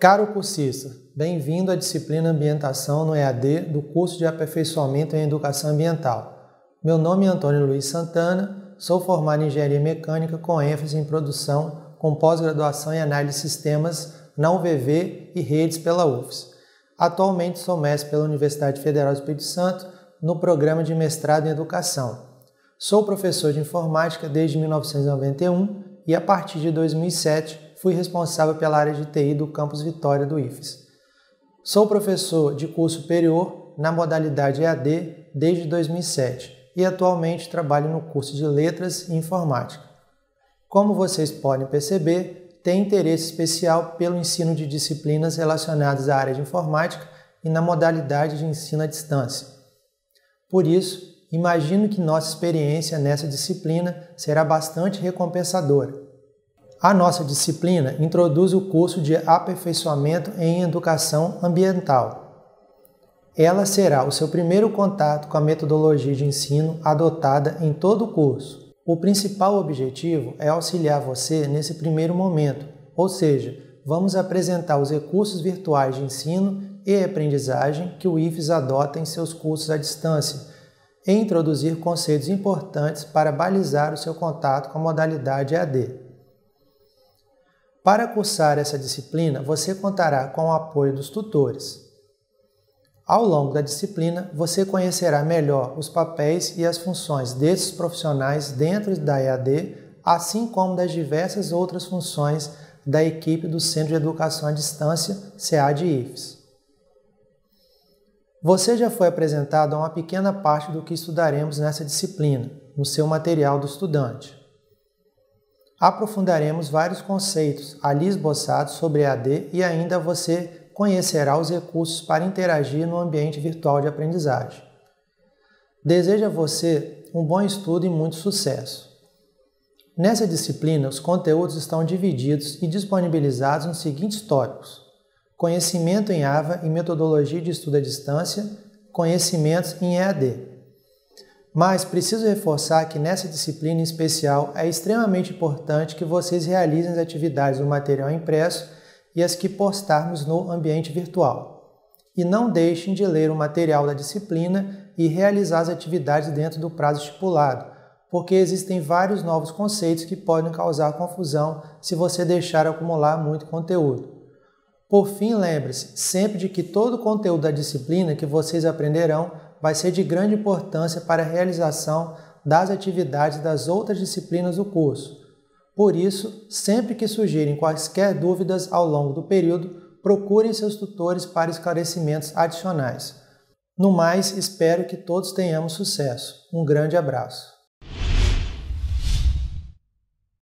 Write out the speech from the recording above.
Caro cursista, bem-vindo à disciplina Ambientação no EAD do curso de Aperfeiçoamento em Educação Ambiental. Meu nome é Antônio Luiz Santana, sou formado em Engenharia Mecânica com ênfase em Produção, com pós-graduação em Análise de Sistemas na UVV e Redes pela UFES. Atualmente sou mestre pela Universidade Federal do Espírito Santo no programa de mestrado em Educação. Sou professor de informática desde 1991 e, a partir de 2007, fui responsável pela área de TI do campus Vitória do IFES. Sou professor de curso superior na modalidade EAD desde 2007 e atualmente trabalho no curso de Letras e Informática. Como vocês podem perceber, tenho interesse especial pelo ensino de disciplinas relacionadas à área de informática e na modalidade de ensino à distância. Por isso, imagino que nossa experiência nessa disciplina será bastante recompensadora a nossa disciplina introduz o curso de aperfeiçoamento em educação ambiental. Ela será o seu primeiro contato com a metodologia de ensino adotada em todo o curso. O principal objetivo é auxiliar você nesse primeiro momento, ou seja, vamos apresentar os recursos virtuais de ensino e aprendizagem que o IFES adota em seus cursos à distância e introduzir conceitos importantes para balizar o seu contato com a modalidade AD. Para cursar essa disciplina, você contará com o apoio dos tutores. Ao longo da disciplina, você conhecerá melhor os papéis e as funções desses profissionais dentro da EAD, assim como das diversas outras funções da equipe do Centro de Educação à Distância, CEAD IFES. Você já foi apresentado a uma pequena parte do que estudaremos nessa disciplina, no seu material do estudante aprofundaremos vários conceitos ali esboçados sobre AD e ainda você conhecerá os recursos para interagir no ambiente virtual de aprendizagem. Desejo a você um bom estudo e muito sucesso. Nessa disciplina, os conteúdos estão divididos e disponibilizados nos seguintes tópicos: Conhecimento em AVA e metodologia de estudo à distância, conhecimentos em EAD mas preciso reforçar que nessa disciplina especial é extremamente importante que vocês realizem as atividades do material impresso e as que postarmos no ambiente virtual. E não deixem de ler o material da disciplina e realizar as atividades dentro do prazo estipulado, porque existem vários novos conceitos que podem causar confusão se você deixar acumular muito conteúdo. Por fim, lembre-se sempre de que todo o conteúdo da disciplina que vocês aprenderão vai ser de grande importância para a realização das atividades das outras disciplinas do curso. Por isso, sempre que surgirem quaisquer dúvidas ao longo do período, procurem seus tutores para esclarecimentos adicionais. No mais, espero que todos tenhamos sucesso. Um grande abraço.